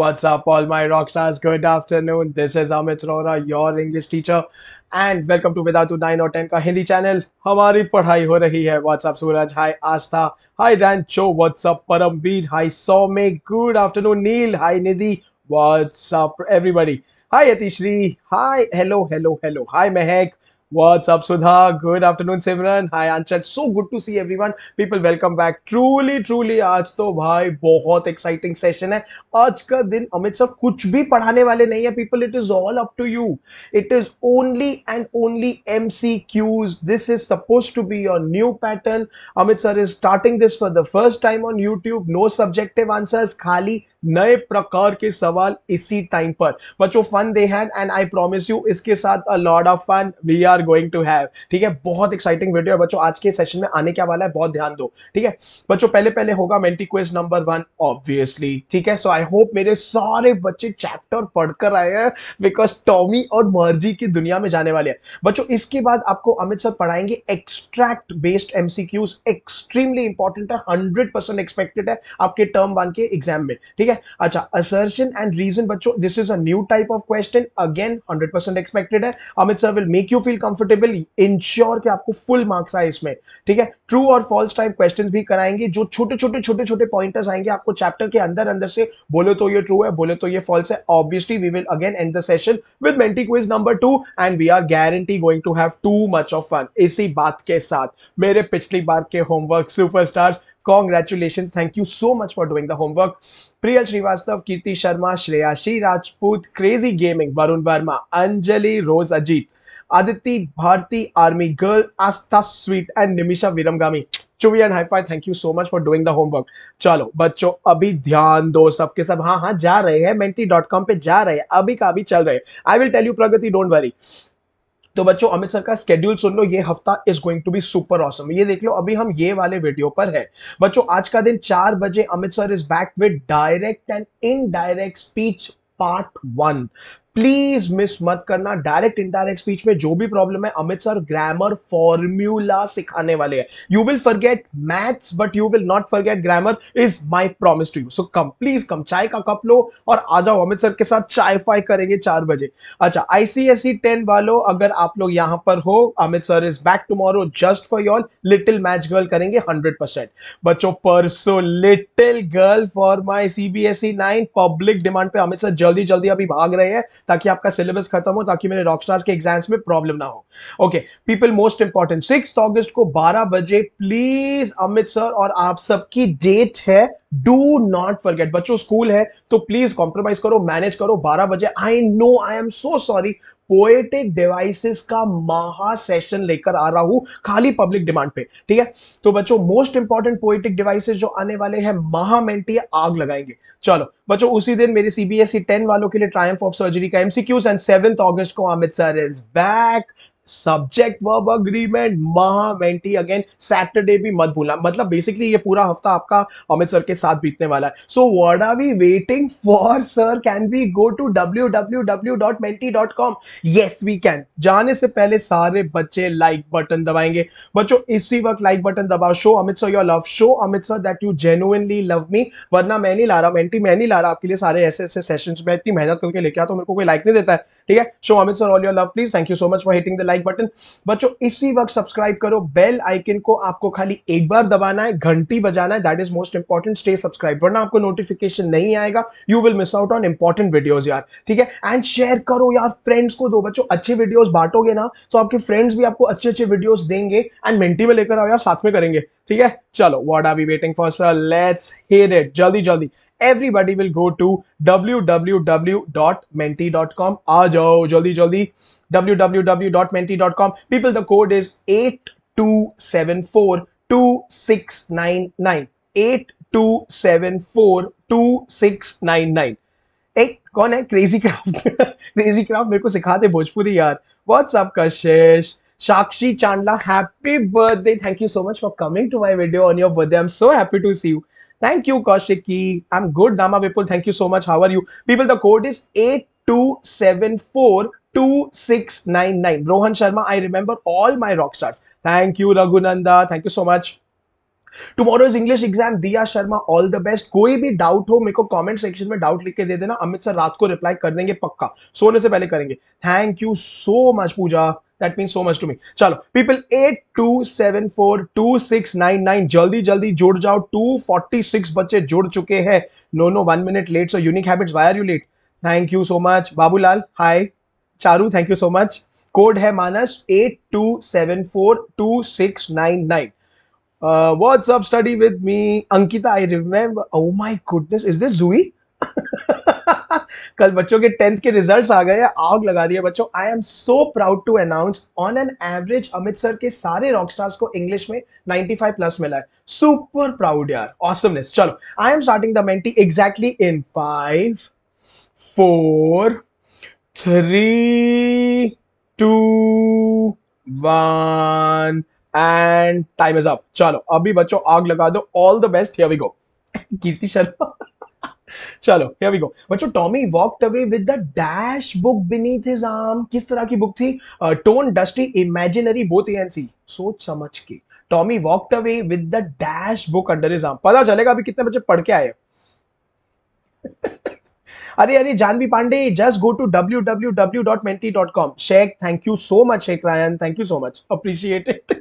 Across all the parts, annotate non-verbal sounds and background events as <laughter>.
What's up, all my rock stars? Good afternoon. This is Amit Rora, your English teacher, and welcome to Without 9 or 10 का Hindi channel हमारी पढ़ाई हो रही है what's up Suraj hi Aastha hi Rancho what's up Paramveer hi Saume good afternoon Neel hi Nidhi what's up everybody hi Yatishri hi hello hello hello hi Mehak What's up, Sudha? Good afternoon, Simran. Hi, Anchal. So good to see everyone. People, welcome back. Truly, truly, आज तो भाई बहुत exciting session है आज का दिन Amit sir कुछ भी पढ़ाने वाले नहीं है people it is all up to you it is only and only M C Qs this is suppose to be your new pattern Amit sir is starting this for the first time on YouTube no subjective answers खाली नए प्रकार के सवाल इसी time पर बच्चों fun दे had and I promise you इसके साथ a lot of fun we are going to have ठीक है बहुत एक्साइटिंग वीडियो है बच्चों आज के सेशन में आने क्या वाला है बहुत ध्यान दो ठीक है बच्चों पहले पहले होगा Menti quiz number one obviously ठीक है सो आई होप मेरे सारे बच्चे चैप्टर पढ़कर आए हैं बिकॉज टॉमी और मर्जी की दुनिया में जाने वाले हैं बच्चों इसके बाद आपको अमित सर पढ़ाएंगे extract based MCQs extremely important है हंड्रेड परसेंट एक्सपेक्टेड है आपके टर्म वन के एग्जाम में ठीक है ठीक है अच्छा असर्शन एंड रीजन बच्चों this is a new type of question again 100% expected है Amit sir will make you feel comfortable ensure कि आपको फुल मार्क्स आए इसमें ठीक है ट्रू और फॉल्स टाइप क्वेश्चन भी कराएंगे जो छोटे छोटे छोटे छोटे पॉइंटर्स आएंगे आपको चैप्टर के अंदर अंदर से बोले तो ये ट्रू है बोले तो ये फॉल्स है obviously we will again end the session with Menti quiz number two and we are guarantee going to have too much of fun इसी बात के साथ मेरे पिछली बार के homework super congratulation thank you so much for doing the homework Priyal Srivastava Kirti Sharma Shreyashi Rajput crazy gaming Varun Verma Anjali rose Ajit Aditya Bharti army girl Aastha sweet and Nimisha Viramgami Chuvi and hi-fi thank you so much for doing the homework चलो बच्चों अभी ध्यान दो सबके सब हाँ हाँ जा रहे हैं मेंटी डॉट कॉम पे जा रहे हैं अभी का अभी चल रहे I will tell you Pragati don't worry तो बच्चों अमित सर का स्केड्यूल सुन लो ये हफ्ता is going to be super awesome ये देख लो अभी हम ये वाले वीडियो पर है बच्चों आज का दिन चार बजे Amit sir is back with direct and indirect speech part one please miss मत करना डायरेक्ट इनडायरेक्ट स्पीच में जो भी प्रॉब्लम है अमित सर ग्रामर फॉर्म्यूला सिखाने वाले हैं you will forget maths but you will not forget grammar is my promise to you so come please come चाय का कप लो और आ जाओ अमित सर के साथ चाय फाय करेंगे चार बजे अच्छा आईसीएसई टेन e वालों अगर आप लोग यहां पर हो Amit sir is back tomorrow just for your little match girl करेंगे हंड्रेड बच्चों परसों little girl for my CBSE nine public demand पे अमित सर जल्दी जल्दी अभी भाग रहे हैं ताकि आपका सिलेबस खत्म हो ताकि मेरे रॉकस्टार्स के एग्जाम्स में प्रॉब्लम ना हो okay people most important six August को बारह बजे प्लीज अमित सर और आप सबकी डेट है डू नॉट फॉरगेट बच्चों स्कूल है तो प्लीज कॉम्प्रोमाइज करो मैनेज करो बारह बजे I know I am so sorry poetic devices का महा सेशन लेकर आ रहा हूं खाली पब्लिक डिमांड पे ठीक है तो बच्चों मोस्ट इंपॉर्टेंट पोएटिक डिवाइसेस जो आने वाले हैं महामेंटी आग लगाएंगे चलो बच्चों उसी दिन मेरी सीबीएसई टेन वालों के लिए ट्रायम्फ ऑफ सर्जरी का एमसीक्यूज एंड सेवेंथ ऑगस्ट को Amit sir is back subject verb agreement महा मेंटी अगेन सैटरडे भी मत भूलना मतलब बेसिकली ये पूरा हफ्ता आपका अमित सर के साथ बीतने वाला है so word are we waiting for sir can we go to W W W dot Menti dot com yes we can जाने से पहले सारे बच्चे लाइक बटन दबाएंगे बच्चों इसी वक्त लाइक बटन दबाओ show Amit sir your love show Amit sir that you genuinely love me वरना मैं नहीं ला रहा मेंटी मैं नहीं ला रहा आपके लिए सारे ऐसे ऐसे सेशन में इतनी मेहनत करके लेके आता हूँ मेरे को कोई लाइक नहीं देता है ठीक है show Amit sir all your love please thank you so much for hitting the like button बच्चों इसी वक्त सब्सक्राइब करो बेल आइकन को आपको खाली एक बार दबाना है घंटी बजाना है that is most important stay subscribe वरना आपको नोटिफिकेशन नहीं आएगा you will miss out on important videos यार ठीक है एंड शेयर करो यार फ्रेंड्स को दो बच्चों अच्छे वीडियोज बांटोगे ना तो आपके फ्रेंड्स भी आपको अच्छे अच्छे वीडियोज देंगे एंड मिनटी में लेकर आओ यार साथ में करेंगे ठीक है चलो what are we waiting for sir let's hear it जल्दी जल्दी everybody will go to www.menti.com. Ajo, joldi joldi, www.menti.com. People, the code is 8274 2699. 8274 2699. एक कौन है क्रेजी क्राफ्ट क्रेजी क्राफ्ट मेरे को सिखाते भोजपुरी यार व्हाट्सअप का शेष Shakshi Chandla, happy birthday. Thank you so much for coming to my video on your birthday. I'm so happy to see you. Thank you, Kaushiki. I'm good, Dama Vipul. Thank you so much. How are you? People, the code is 8274 2699. Rohan Sharma, I remember all my rock stars. Thank you, Raghunanda. Thank you so much. Tomorrow's English exam Diya Sharma all the best कोई भी doubt हो मेरे को comment section में doubt लिख के दे देना Amit sir रात को रिप्लाई कर देंगे पक्का सोने से पहले करेंगे thank you so much Pooja That means so much to me. चलो people eight two seven four two six nine nine जल्दी जल्दी जुड़ जाओ टू फोर्टी सिक्स बच्चे जुड़ चुके हैं no no one minute late so unique habits why are you late thank you so much Babulal hi Charu thank you so much code है Manas eight two seven four two six nine nine Uh, what's up, study with me? Ankita, I remember. Oh my goodness, is this Zui? <laughs> कल बच्चों के tenth के results आ गए आग लगा दिया बच्चों I am so proud to announce on an average Amit sir के सारे रॉक स्टार्स को इंग्लिश में 95 प्लस मिला है सुपर प्राउड यार ऑसमनेस चलो I am starting the Menti exactly in five four three two one and time is up चलो अभी बच्चों आग लगा दो all the best here we go Kirti Sharma चलो हियर वी गो बच्चों Tommy walked away with the dash book beneath his arm किस तरह की बुक थी torn dusty imaginary both A and C सोच समझ के Tommy walked away with the dash book under his arm पता चलेगा अभी कितने बच्चे पढ़ के आए अरे अरे Janhvi Pandey just go to W W W dot Menti dot com Sheikh thank you so much Sheikh Rayan thank you so much appreciated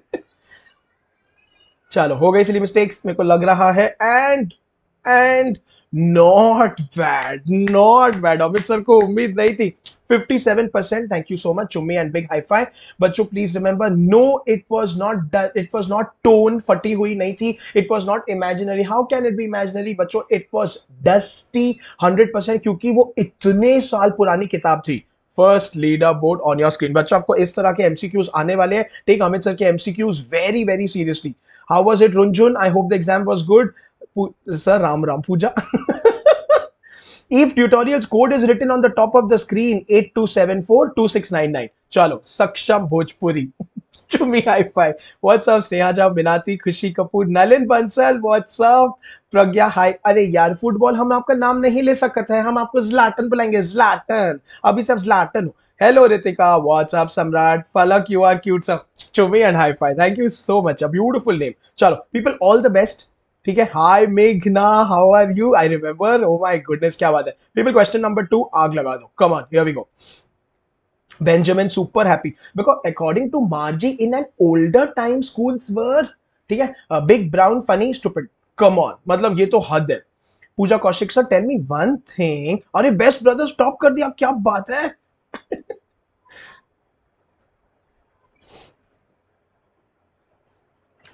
चलो हो गई सिली मिस्टेक्स मेरे को लग रहा है and and not bad not bad Amit sir को उम्मीद नहीं थी 57 percent thank you so much चुम्मी एंड बिग हाई फाई बच्चों please remember no it was not it was not torn फटी हुई नहीं थी it was not imaginary how can it be imaginary बच्चों इट वॉज डस्टी 100 परसेंट क्योंकि वो इतने साल पुरानी किताब थी first leader board on your screen बच्चों आपको इस तरह के एमसीक्यूज आने वाले हैं टेक अमित सर के MCQs very very seriously how was it Runjhun I hope the exam was good sir Ram Ram Pooja if tutorial code is written on the top of the screen eight two seven four two six nine nine चलो सक्षम भोजपुरी चुमी high five what's Sneha जाव बिनाती Khushi Kapoor Nalin Bansal what's Pragya hi अरे यार football हम आपका नाम नहीं ले सकते हैं हम आपको ज्लाटन बुलाएंगे ज्लाटन अभी सब ज्लाटन हेलो रितिका व्हाट्स सम्राट फलक यू आर क्यूट सब चुमी and high five thank you so much a beautiful name चलो पीपल ऑल द बेस्ट ठीक है हाय मेघना how are you I remember oh my goodness क्या बात है पीपल क्वेश्चन नंबर टू आग लगा दो come on here we go Benjamin super happy because according to Margie in an older time schools were ठीक है big brown funny funny come on मतलब ये तो हद है Pooja Kaushik sir tell me one thing अरे बेस्ट ब्रदर स्टॉप कर दिया क्या बात है <laughs>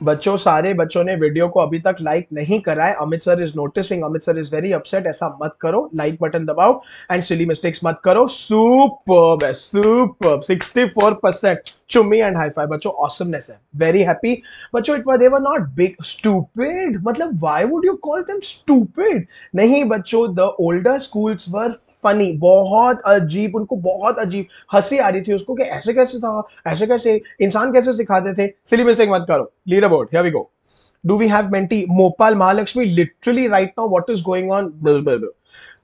बच्चों सारे बच्चों ने वीडियो को अभी तक लाइक नहीं करा है Amit sir is noticing Amit sir is very upset ऐसा मत करो लाइक बटन दबाओ एंड सिली मिस्टेक्स मत करो सुपर सुपर 64 परसेंट चुम्मी एंड हाई फाई बच्चों ऑसमनेस है वेरी हैप्पी बच्चों it they they were not big stupid मतलब why would you call them stupid नहीं बच्चों the older schools were funny बहुत अजीब उनको बहुत अजीब हंसी आ रही थी उसको कि ऐसे कैसे था ऐसे कैसे इंसान कैसे सिखाते थे सिली मिस्टेक मत करो lead about here we go do we have Menti मोपाल Mahalakshmi literally right now what is going on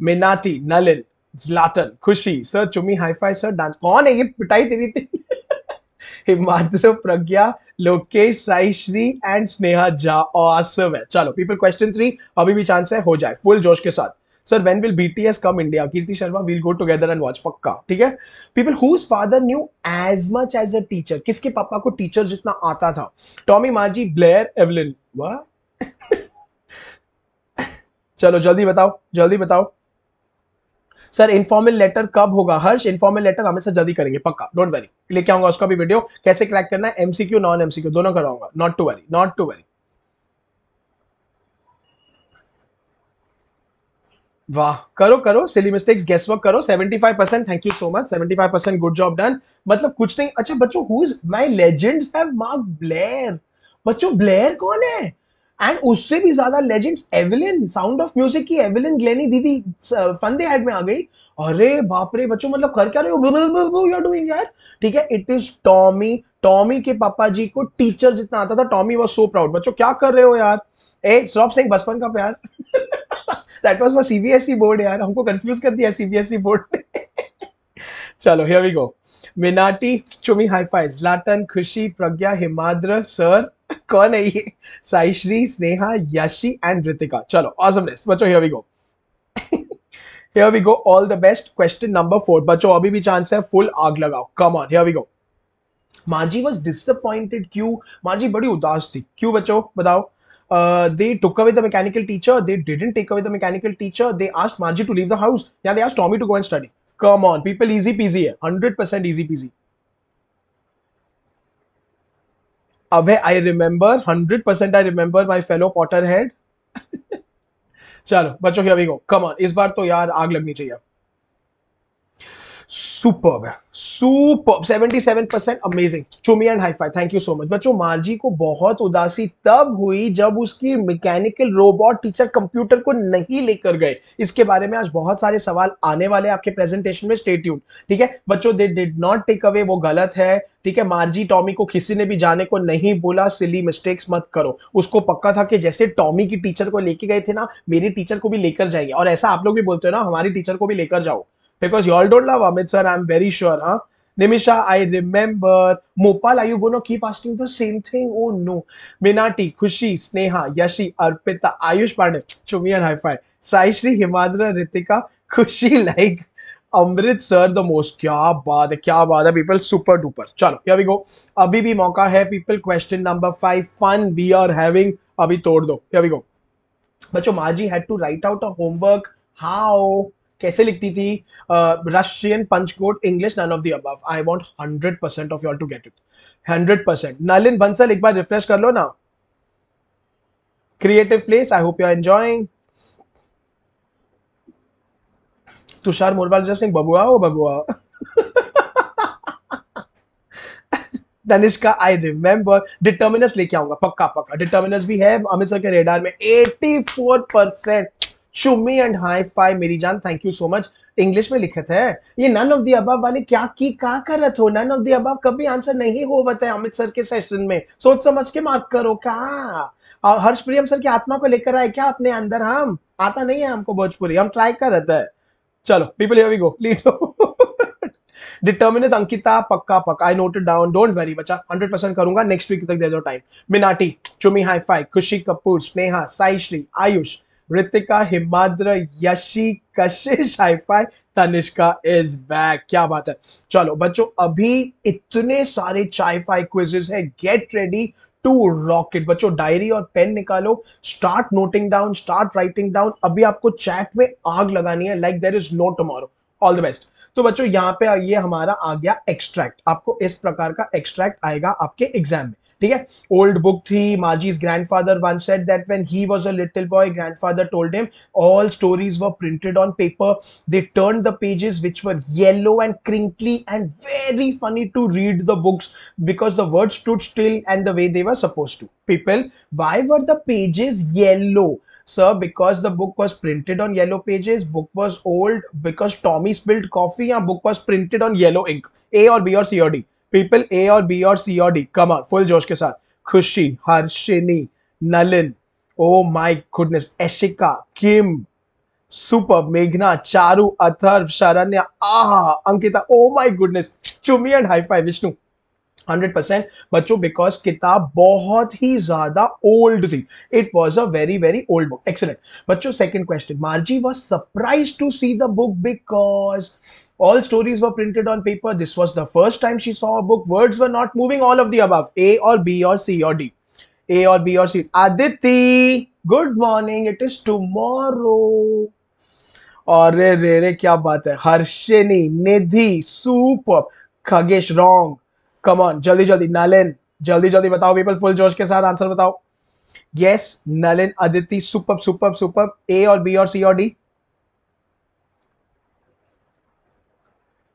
Minati Nalin Zlatan Khushi sir चुमी हाई फाई सर डांस कौन है ये पिटाई तेरी थी हिमाद्र प्रज्ञा लोकेश साई श्री एंड स्नेहा जा ऑसम है चलो पीपल क्वेश्चन थ्री अभी भी चांस है हो जाए फुल जोश के साथ sir when will BTS come India Kirti Sharma will go together and watch पक्का ठीक है people whose father knew as much as a teacher किसके पापा को टीचर जितना आता था टॉमी माजी ब्लेयर एवलिन वाह चलो जल्दी बताओ जल्दी बताओ सर इनफॉर्मल लेटर कब होगा हर्ष इनफॉर्मल लेटर हमेशा जल्दी करेंगे पक्का डोंट वरी लेके आऊंगा उसका भी वीडियो कैसे क्रैक करना है एमसीक्यू नॉन एमसीक्यू दोनों कराऊंगा not to worry not to worry वाह करो करो सिली मिस्टेक्स गेस वर्क करो 75 percent thank you so much 75 percent good job done मतलब कुछ नहीं अच्छा बच्चों who is my legends have Mark Blair बच्चों ब्लेयर कौन है एंड उससे भी ज्यादा legends Evelyn sound of music की एविलिन ग्लेनी दीदी फंदे हेड में आ गई अरे बाप रे बच्चों मतलब कर क्या रहे हो यू आर डूइंग यार ठीक है इट इज टॉमी टॉमी के पापा जी को टीचर जितना आता था टॉमी वाज सो प्राउड बच्चों क्या कर रहे हो यार ए स्टॉप सेइंग बचपन का प्यार that was my CBSE board यार हमको कंफ्यूज कर दिया सीबीएसई बोर्ड e ने <laughs> चलो हियर वी गो मिनाटी चुमी हाई फाइव लाटन खुशी प्रज्ञा हिमाद्र सर कौन है ये साइश्री स्नेहा यशी एंड रितिका चलो ऑसमनेस बच्चों here we go here we go all the best question number four बच्चों अभी भी चांस है फुल आग लगाओ come on here we go Margie was disappointed क्यों मांझी बड़ी उदास थी क्यों बच्चों बताओ uh, they took away the mechanical teacher. They didn't take away the mechanical teacher. They asked Margie to leave the house. Yeah, they asked Tommy to go and study. Come on, people, easy peasy. Hundred percent easy peasy. अबे I remember hundred percent I remember my fellow Potterhead चलो बच्चों अभी को कमान इस बार तो यार आग लगनी चाहिए super seventy seven percent amazing चुमी and five thank you so much बच्चों मालजी को बहुत उदासी तब हुई जब उसकी मैकेनिकल रोबोट टीचर कंप्यूटर को नहीं लेकर गए इसके बारे में आज बहुत सारे सवाल आने वाले आपके प्रेजेंटेशन में स्टेट्यूट ठीक है बच्चों they did not take away वो गलत है ठीक है मार्जी टॉमी को किसी ने भी जाने को नहीं बोला सिली मिस्टेक्स मत करो उसको पक्का था कि जैसे टॉमी की टीचर को लेके गए थे ना मेरी टीचर को भी लेकर जाएंगे और ऐसा आप लोग भी बोलते हो ना हमारी टीचर को भी लेकर जाओ Because you all don't love Amit sir, I'm very sure, huh? Nimisha, I remember. Mopal, are you going to keep asking the same thing? Oh no. Minati, Khushi, Sneha, Yashi, Arpita, Ayush Pandit, Chumi and High Five. Sai Shri, Himadra, Ritika, Khushi, like Amrit sir the most. Kya baad, kya baad बात है people super duper चलो या we गो अभी भी मौका है people question number five fun we are having अभी तोड़ दो या वी गो बच्चों माजी had to write out a homework कैसे लिखती थी रशियन पंचकोट English none of the above I want 100 percent of you to get it 100 percent Nalin Bansal एक बार रिफ्रेश कर लो ना creative place I hope you are enjoying Tushar Morwal जैसे सिंह बबुआ हो बबुआ तनिष्का आई रिमेम्बर डिटर्मिनस लेके आऊंगा पक्का पक्का डिटर्मिनस भी है अमित सर के रेडार में 84 परसेंट चुम्मी एंड हाई फाई मेरी जान thank you so much English में लिखे थे ये नन ऑफ दी अबाव वाले क्या की का करत हो नन ऑफ दी अबाव कभी आंसर नहीं हो बता है अमित सर के सेशन में सोच समझ के बात करो क्या हर्ष प्रियम सर की आत्मा को लेकर आए क्या अपने अंदर हम आता नहीं है हमको भोजपुरी हम ट्राई कर रहता है चलो people here we go lead डिटर्मिनेस अंकिता पक्का पक्का I noted down don't worry बच्चा 100 परसेंट करूंगा नेक्स्ट वीक तक दे दो टाइम मिनाटी चुमी हाई फाई खुशी कपूर स्नेहा साई श्री आयुष रितिका हिमाद्र यशी कशिश हाईफाई तनिष्का इज बैक क्या बात है चलो बच्चों अभी इतने सारे चाईफाई क्विजेस हैं गेट रेडी टू रॉकेट बच्चों डायरी और पेन निकालो start noting down start writing down अभी आपको चैट में आग लगानी है like there is no tomorrow all the best तो बच्चों यहाँ पे ये हमारा आ गया एक्सट्रैक्ट आपको इस प्रकार का एक्सट्रैक्ट आएगा आपके एग्जाम में ठीक है ओल्ड बुक थी grandfather once said that when he was a little boy grandfather told him all stories were printed on paper they turned the pages which were yellow and crinkly and very funny to read the books because the words stood still and the way they were supposed to people why were the pages yellow sir because the book was printed on yellow pages book was old because tommy spilled coffee and book was printed on yellow ink a or b or c or d people A और B और C और D कमा full जोश के साथ Khushi Harshini Nalin oh my goodness Eshika Kim super मेघना Charu Atharv Sharanya ah Ankita oh my goodness चुमी and high five Vishnu 100% बच्चों बिकॉज किताब बहुत ही ज्यादा ओल्ड थी it was a very very old book excellent बच्चों second question Margie was surprise to see the book because All stories were printed on paper. This was the first time she saw a book. Words were not moving. All of the above. A or B or C or D. A or B or C. Aditi, good morning. It is tomorrow. और रे रे रे क्या बात है हर्षिनी निधि सुप Khagesh wrong come जल्दी जल्दी नलिन जल्दी जल्दी बताओ पीपल फुल जोश के साथ आंसर बताओ yes Nalin Aditi super super super A और बी और सी और D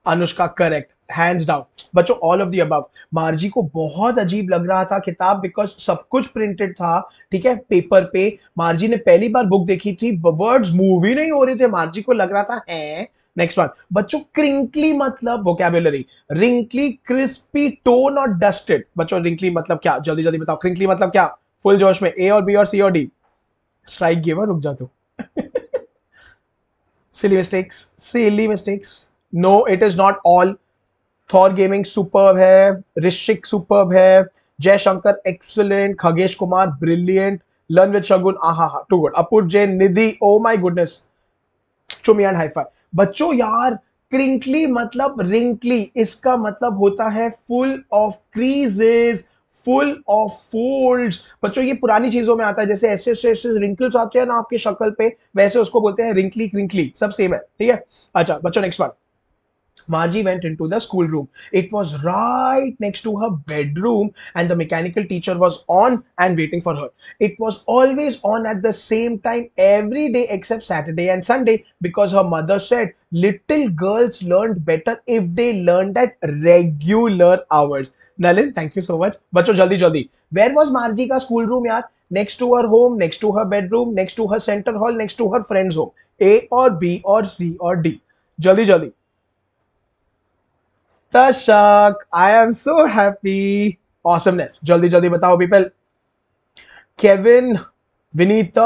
Anushka correct hands down बच्चों ऑल ऑफ दी अब मार्जी को बहुत अजीब लग रहा था किताब बिकॉज सब कुछ प्रिंटेड था ठीक है पेपर पे मार्जी ने पहली बार बुक देखी थी वर्ड्स मूव ही नहीं हो रहे थे मार्जी को लग रहा था है नेक्स्ट वन बच्चों क्रिंकली मतलब वोकेबुलरी रिंकली क्रिस्पी टोन और डस्टेड बच्चों रिंकली मतलब क्या जल्दी जल्दी बताओ क्रिंकली मतलब क्या फुल जोश में ए और बी और सी और डी स्ट्राइक गेवर रुक जा तू silly mistakes silly mistakes no it is not all Thor gaming super है ऋषिक सुपर है Jaishankar excellent Khagesh Kumar brilliant learn with Shagun aha ha too good Apur Jain Nidhi oh my goodness चुमी एंड हाईफाई बच्चों यार क्रिंकली मतलब रिंकली इसका मतलब होता है full of creases full of fold बच्चों ये पुरानी चीजों में आता है जैसे ऐसे ऐसे ऐसे रिंकल्स आते हैं ना आपके शक्ल पे वैसे उसको बोलते हैं रिंकली क्रिंकली सब सेम है ठीक है अच्छा बच्चों next one Margie went into the schoolroom. It was right next to her bedroom, and the mechanical teacher was on and waiting for her. It was always on at the same time every day except Saturday and Sunday because her mother said little girls learned better if they learned at regular hours. Nalin, thank you so much. Bacho, jaldi jaldi. Where was Margie ka schoolroom, yaar? Next to her home, next to her bedroom, next to her center hall, next to her friend's home. A or B or C or D. Jaldi jaldi. तशक I am so happy awesomeness जल्दी जल्दी बताओ people Kevin Vinita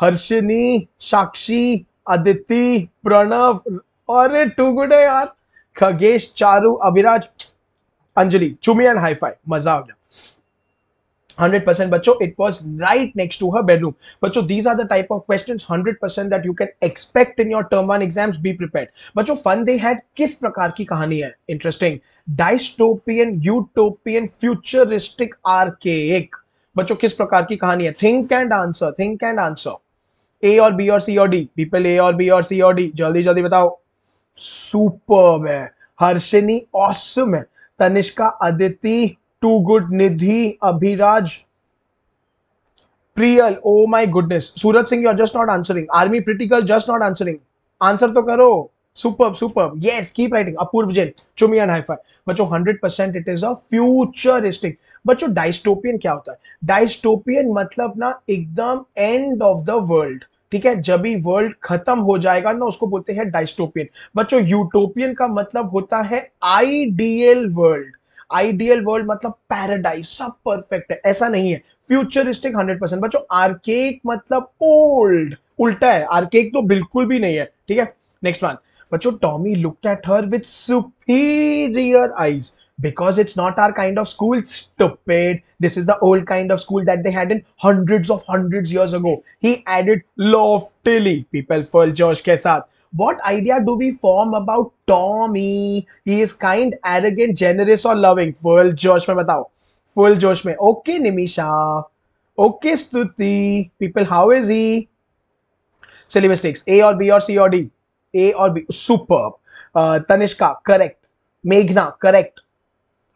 Harshini Sakshi Aditi Pranav अरे too good है यार खगेश चारू अभिराज अंजलि चुमी and high phi मजा आ गया 100% percent बच्चों it was right next to her bedroom बच्चों these are the type of questions 100% percent that you can expect in your term one exams be prepared बच्चों fun they had किस prakar ki kahani hai interesting dystopian utopian futuristic archaic बच्चों किस प्रकार की कहानी है think and answer think and answer A और B और सी और डी पीपल ए और बी और सी और डी जल्दी जल्दी बताओ सुपर है हर्षिनी ऑसम है Tanishka Aditi too good Nidhi Abhiraj Priyal oh my goodness Suraj Singh you are just not answering army प्रिटिकल जस्ट नॉट आंसरिंग आंसर तो करो super super yes keep writing Apoorv Jain चुमी एंड हाईफाई बच्चों percent it is a futuristic बच्चों डाइस्टोपियन क्या होता है डाइस्टोपियन मतलब ना एकदम एंड ऑफ द वर्ल्ड ठीक है जब भी वर्ल्ड खत्म हो जाएगा ना उसको बोलते हैं डाइस्टोपियन बच्चों यूटोपियन का मतलब होता है आइडियल वर्ल्ड आइडियल वर्ल्ड मतलब पैराडाइज सब परफेक्ट है ऐसा नहीं है फ्यूचरिस्टिक हंड्रेड परसेंट बच्चों आर्केक मतलब ओल्ड उल्टा है आर्केक तो बिल्कुल भी नहीं है ठीक है नेक्स्ट वन बच्चों Tommy looked at her with superior eyes because it's not our kind of school stupid this is the old kind of school that they had in hundreds of hundreds years ago he added loftily people फल जोश के साथ what idea do we form about Tommy? He is kind, arrogant, generous or loving. Full Josh mein batao. Full Josh mein. Okay Nimisha. Okay Stuti. People how is he? Silly mistakes. A or B or C or D. A or B. Superb. Uh, Tanishka correct. Meghna correct.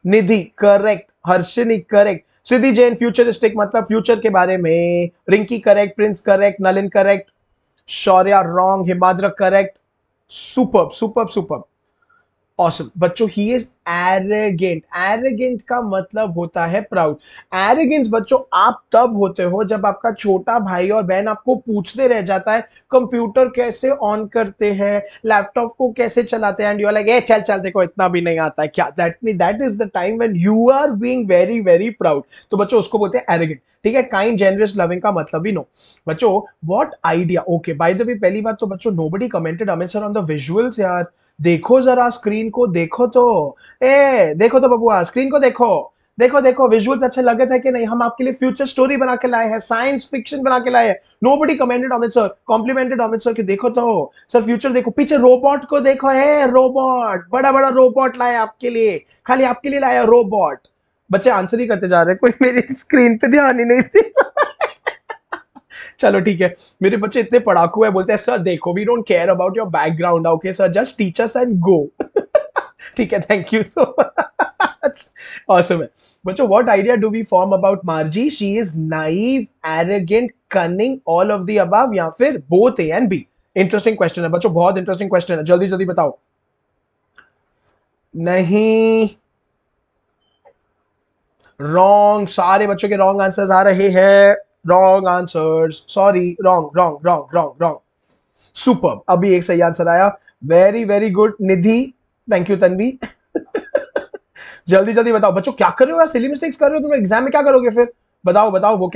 Nidhi correct. Harshini, correct. Siddhi Jain futuristic मतलब future के बारे में Rinki correct Prince correct Nalin correct Shaurya wrong Himadri correct super super super awesome बच्चों he is arrogant arrogant का मतलब होता है proud arrogance बच्चों आप तब होते हो जब आपका छोटा भाई और बहन आपको पूछते रह जाता है कंप्यूटर कैसे ऑन करते हैं लैपटॉप को कैसे चलाते हैं and you are like a चल चल देखो इतना भी नहीं आता है क्या that mean that is the time when you are being very very proud तो बच्चों उसको बोलते हैं एरेगेंट ठीक है काइंड जेनरस लविंग का मतलब भी नो बच्चों what idea okay by the way पहली बात तो बच्चों nobody commented Amit sir on the visuals यार देखो जरा स्क्रीन को देखो तो ए देखो तो बबुआ स्क्रीन को देखो देखो देखो विजुअल्स अच्छे लगे थे कि नहीं हम आपके लिए फ्यूचर स्टोरी बना के लाए हैं साइंस फिक्शन बना के लाए हैं nobody commented Amit sir complimented Amit sir की देखो तो सर फ्यूचर देखो पीछे रोबोट को देखो है रोबोट बड़ा बड़ा रोबोट लाया आपके लिए खाली आपके लिए लाया रोबोट बच्चे आंसर ही करते जा रहे कोई मेरी स्क्रीन पे ध्यान ही नहीं थी चलो ठीक है मेरे बच्चे इतने पढ़ाकू है बोलते हैं सर देखो we don't care about your background okay sir just teachers and go ठीक है thank you so much awesome है बच्चों what idea do we form about Margie she is naive arrogant cunning all of the above या फिर both A and B interesting question है बच्चों बहुत interesting question है जल्दी जल्दी बताओ नहीं रॉन्ग सारे बच्चों के रॉन्ग आंसर्स आ रहे हैं wrong answer sorry wrong wrong wrong wrong wrong super अभी एक सही आंसर आया very very good Nidhi thank you Tanvi जल्दी जल्दी बताओ बच्चों क्या कर रहे हो या सिली मिस्टेक्स कर रहे हो तुम एग्जाम में क्या करोगे फिर बताओ बताओ वो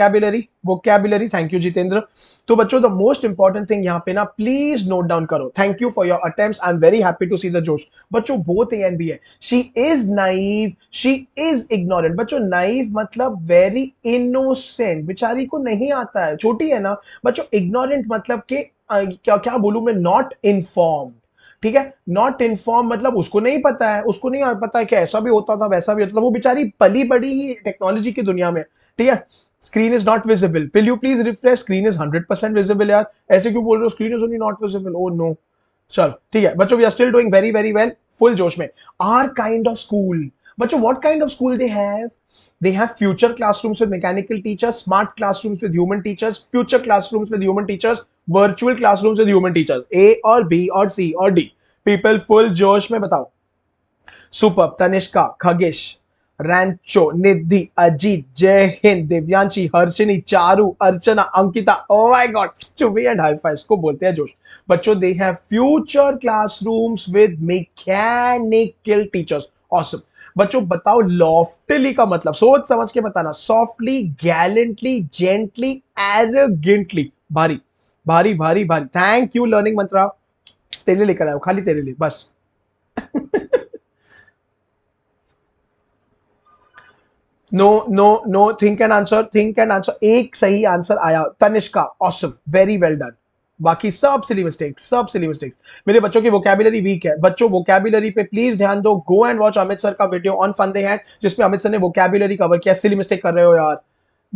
कैबिलरी थैंक यू जितेंद्र तो बच्चों द मोस्ट इंपॉर्टेंट थिंग यहाँ पे ना प्लीज नोट डाउन करो thank you for your attempt I am very happy to see the जोश बच्चों बोथ ए एंड बी है she is naive she is ignorant बच्चों नाइव मतलब वेरी इनोसेंट बेचारी को नहीं आता है छोटी है ना बच्चों इग्नोरेंट मतलब के आ, क्या क्या बोलू मैं नॉट इन्फॉर्म ठीक है नॉट इन्फॉर्म मतलब उसको नहीं पता है उसको नहीं पता है कि ऐसा भी होता था वैसा भी होता था वो बेचारी पली बड़ी ही टेक्नोलॉजी की दुनिया में ठीक है screen is not visible will you please refresh screen is hundred percent visible यार ऐसे क्यों बोल रहे हो screen is only not visible oh no चलो ठीक है बच्चों we are still doing very very well full जोश में आर काइंड ऑफ स्कूल बच्चों what kind of school they have they have future classrooms with mechanical teachers smart classrooms with human teachers future classrooms with human teachers virtual classrooms with human teachers a or b or c or d people full josh mein batao superb tanishka khagish Rancho Nidhi Ajit Jai Hind Divyanshi Harshini Charu Archana Ankita oh my god चुबी and five को बोलते हैं जोश बच्चों they have future classrooms with mechanical teachers awesome बच्चों बताओ लॉफ्टली का मतलब सोच समझ के बताना सॉफ्टली गैलेंटली जेंटली एरोगेंटली भारी भारी भारी भारी थैंक यू लर्निंग मंत्रा तेरे लिए कराओ खाली तेरे लिए बस <laughs> no no no think and answer think and answer एक सही आंसर आया Tanishka awesome very well done बाकी सब सिली मिस्टेक्स सब सिली मिस्टेक्स मेरे बच्चों की वोकेबुलरी वीक है बच्चों वोकेबुलरी पे प्लीज ध्यान दो go and watch Amit sir का वीडियो ऑन फन हैंड जिसमें अमित सर ने वोकेबुलरी कवर किया सिली मिस्टेक कर रहे हो यार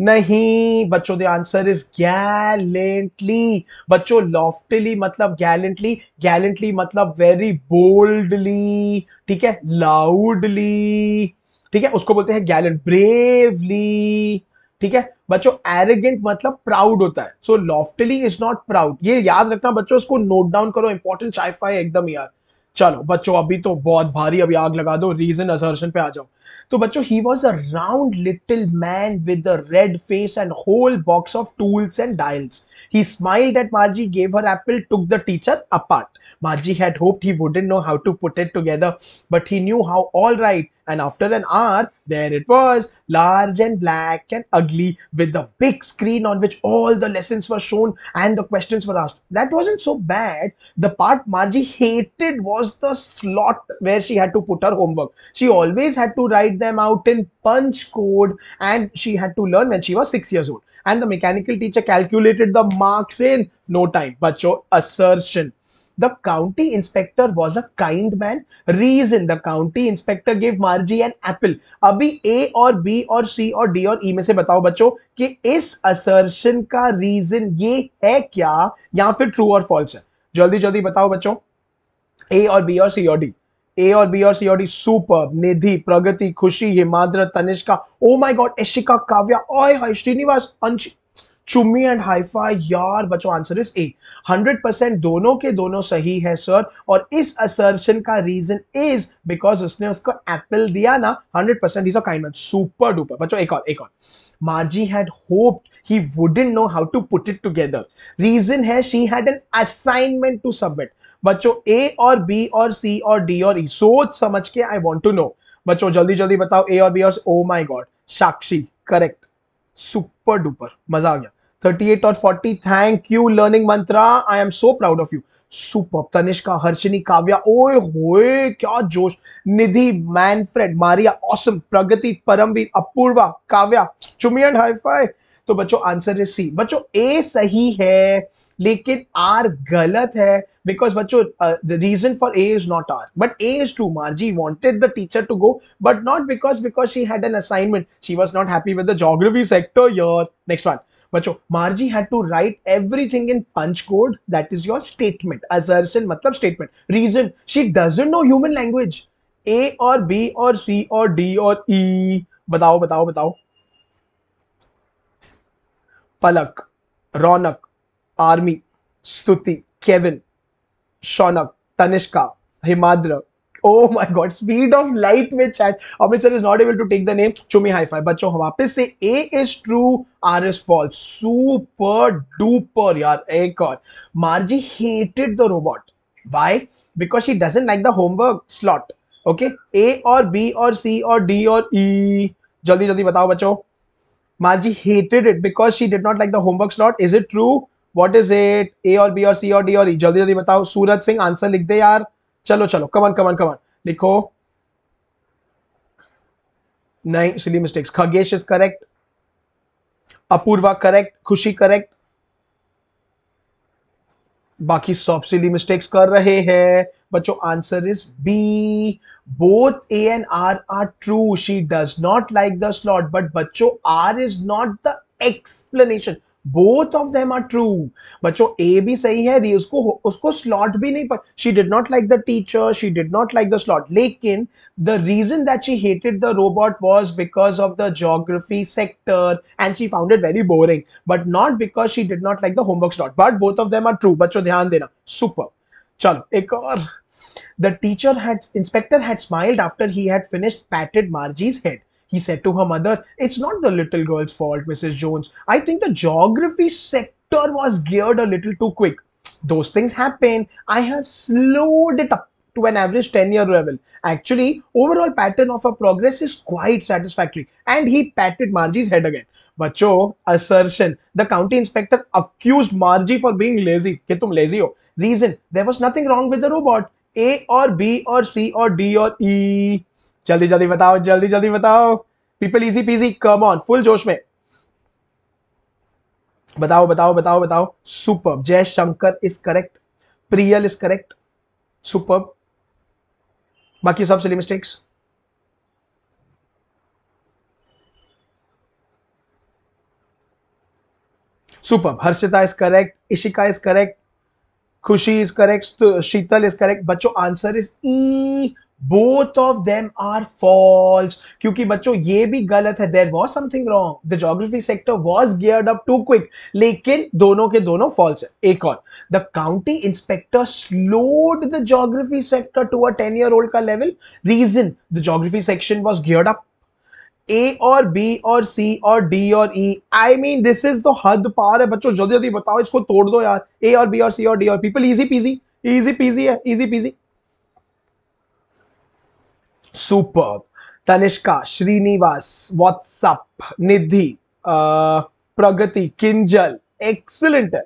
नहीं बच्चों द आंसर इज गैलेंटली बच्चों लॉफ्टली मतलब गैलेंटली गैलेंटली मतलब वेरी बोल्डली ठीक है लाउडली ठीक है उसको बोलते हैं गैलन ब्रेवली ठीक है बच्चों एरेगेंट मतलब प्राउड होता है so loftily is not proud ये याद रखना बच्चों इसको नोट डाउन करो इंपॉर्टेंट शाइफाई एकदम यार चलो बच्चों अभी तो बहुत भारी अभी आग लगा दो रीजन असर्शन पे आ जाओ तो बच्चों he was a round little man with a red face and whole box of tools and dials he smiled at Margie gave her apple took the teacher apart Maji had hoped he wouldn't know how to put it together, but he knew how all right, and after an hour, there it was, large and black and ugly, with the big screen on which all the lessons were shown and the questions were asked. That wasn't so bad. The part Maji hated was the slot where she had to put her homework. She always had to write them out in punch code, and she had to learn when she was six years old and the mechanical teacher calculated the marks in no time. But your assertion. The county inspector was a kind man. Reason the county inspector gave Margie an apple. अभी A और B और C और D और E में से बताओ बच्चों कि इस असर्शन का रीजन ये है क्या या फिर ट्रू और फॉल्स है जल्दी जल्दी बताओ बच्चों ए और बी और सी और डी ए और बी और सी और D super Nidhi Pragati Khushi Himadri Tanishka oh my god Eshika Kavya ओए हाय श्रीनिवास अंश चुम्मी एंड हाइफा यार बच्चों answer is A hundred percent दोनों के दोनों सही है सर और इस असर्शन का रीजन इज बिकॉज उसने उसको एप्पल दिया ना hundred percent is a kind super duper बच्चों एक और एक और Margie had hoped he wouldn't know how to put it together. Reason है she had an assignment to submit. बच्चों A और B और C और D और E सोच समझ के I want to know. बच्चों जल्दी जल्दी बताओ A और B और oh my god Sakshi correct super duper मजा आ गया 38 और 40 thank you learning Mantra I am so proud of you super Tanishka Harshini Kavya ओए होए क्या जोश Nidhi Manfred Maria awesome Pragati Paramvir Apoorva Kavya चुमियन हाई फाई तो बच्चों आंसर है सी बच्चों ए सही है लेकिन आर गलत है बिकॉज बच्चों the reason for A is not R but A is to Margie wanted the teacher to go but not because because she had an assignment she was not happy with the geography sector your next one बच्चो Margie had to write everything in punch code that is your statement assertion मतलब statement reason she doesn't know human language A और B और C और D और ई e. बताओ बताओ बताओ Palak Raunak army Stuti Kevin Shaunak Tanishka Himadri oh my god speed of light with chat Amit sir is not able to take the name चुमी hi fi बच्चों वापस से A is true R is false super duper यार एक और Margie hated the robot why because she doesn't like the homework slot okay A और B और C और डी और ई e. जल्दी जल्दी बताओ बच्चों Margie hated it because she did not like the homework slot is it true what is it A और B और सी और डी और ई e? जल्दी जल्दी बताओ सूरज सिंह आंसर लिख दे यार चलो चलो कमान कमान कमान लिखो नहीं silly mistakes Khagesh is correct Apoorva correct Khushi correct बाकी सब सिली मिस्टेक्स कर रहे हैं बच्चों answer is B both A and R R true she does not like the slot but बच्चों R is not the explanation both of them are true बच्चों A भी सही है डी उसको उसको स्लॉट भी नहीं she did not like the teacher she did not like the slot लेकिन the reason that she hated the robot was because of the geography sector and she found it very boring but not because she did not like the homework slot but both of them are true बच्चों ध्यान देना super चलो एक और the teacher had inspector had smiled after he had finished पैटेड मार्जीज head he said to her mother, It's not the little girl's fault, Mrs. Jones. I think the geography sector was geared a little too quick. Those things happen. I have slowed it up to an average 10 year level. Actually, overall pattern of her progress is quite satisfactory. And he patted Margie's head again. "Bacho assertion the county inspector accused margie for being lazy कि तुम lazy हो reason there was nothing wrong with the robot a or b or c or d or e जल्दी जल्दी बताओ जल्दी जल्दी बताओ people easy peasy come on full जोश में बताओ बताओ बताओ बताओ super Jai Shankar is correct Priyal is correct super बाकी सब silly mistakes super Harshita is correct Ishika is correct Khushi is correct Sheetal is correct बच्चों answer is E both of them are false क्योंकि बच्चों ये भी गलत है there was something wrong the geography sector was geared up too quick लेकिन दोनों के दोनों फॉल्स है एक और the county inspector slowed the geography sector to a ten year old का level reason the geography section was geared up A और B और सी और डी और E I mean this is the हद पार है बच्चों जल्दी जल्दी बताओ इसको तोड़ दो यार ए और बी और सी और डी और people easy peasy easy peasy है easy peasy super Tanishka Srinivas WhatsApp Nidhi Pragati Kinjal excellent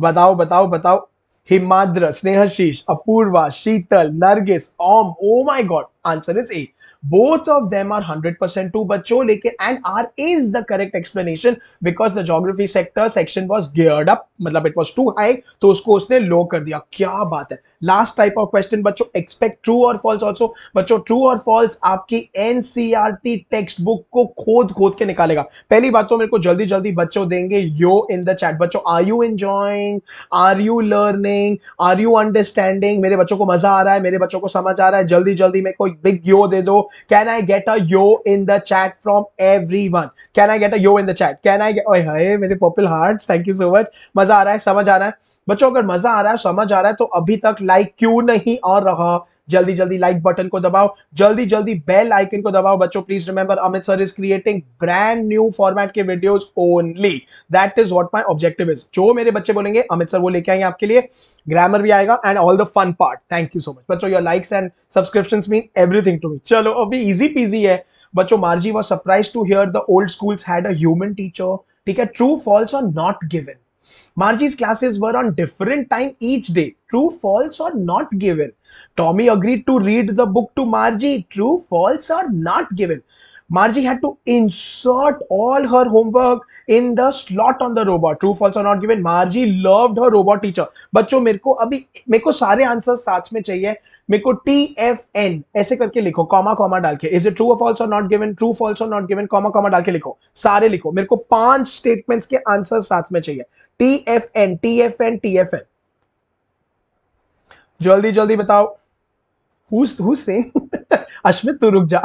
बताओ बताओ बताओ Himadri Snehashish Apoorva Sheetal Nargis Om oh my god answer is A both of them are 100% true bacho lekin and r is the correct explanation because the geography sector section was geared up matlab it was too high to usko usne low kar diya kya baat hai last type of question bachcho expect true or false also bachcho true or false aapki ncrt textbook को खोद खोद के निकालेगा पहली बात तो मेरे को जल्दी जल्दी बच्चों देंगे यो इन द चैट बच्चों are you enjoying are you learning are you understanding मेरे बच्चों को मजा आ रहा है मेरे बच्चों को समझ आ रहा है जल्दी जल्दी मेरे को बिग यो दे दो can I get a yo in the chat from everyone can I get a yo in the chat? Can I get hi मेरे purple heart thank you so much मजा आ रहा है समझ आ रहा है बच्चों अगर मजा आ रहा है समझ आ रहा है तो अभी तक लाइक क्यों नहीं आ रहा जल्दी जल्दी लाइक बटन को दबाओ जल्दी जल्दी बेल आइकन को दबाओ बच्चों please remember Amit sir is creating brand new format के videos only that is what my objective is जो मेरे बच्चे बोलेंगे अमित सर वो लेके आएंगे आपके लिए ग्रामर भी आएगा and all the fun part thank you so much बच्चों your likes and subscription mean everything to me चलो अभी इजी पीजी है बच्चों Margie was surprise to hear the old schools had a human teacher ठीक है true false are not given Margie's classes were on different time each day true false are not given Tommy agreed to read the book to Margie, true, false, or not given. Margie had to insert all her homework in the slot on the robot. True, false or not given. Margie loved her robot teacher. बच्चों मेरे को अभी मेरे को सारे answer साथ में चाहिए मेरे को टी एफ एन ऐसे करके लिखो कॉमा कॉमा डाल के इज इट ट्रू फॉल्स और नॉट गिवन ट्रू फॉल्स और नॉट गिवन कॉमा कॉमा डाल के लिखो सारे लिखो मेरे को पांच स्टेटमेंट्स के आंसर साथ में चाहिए T F N T F N T F N जल्दी जल्दी बताओ who's who's saying <laughs> ashmit tu ruk ja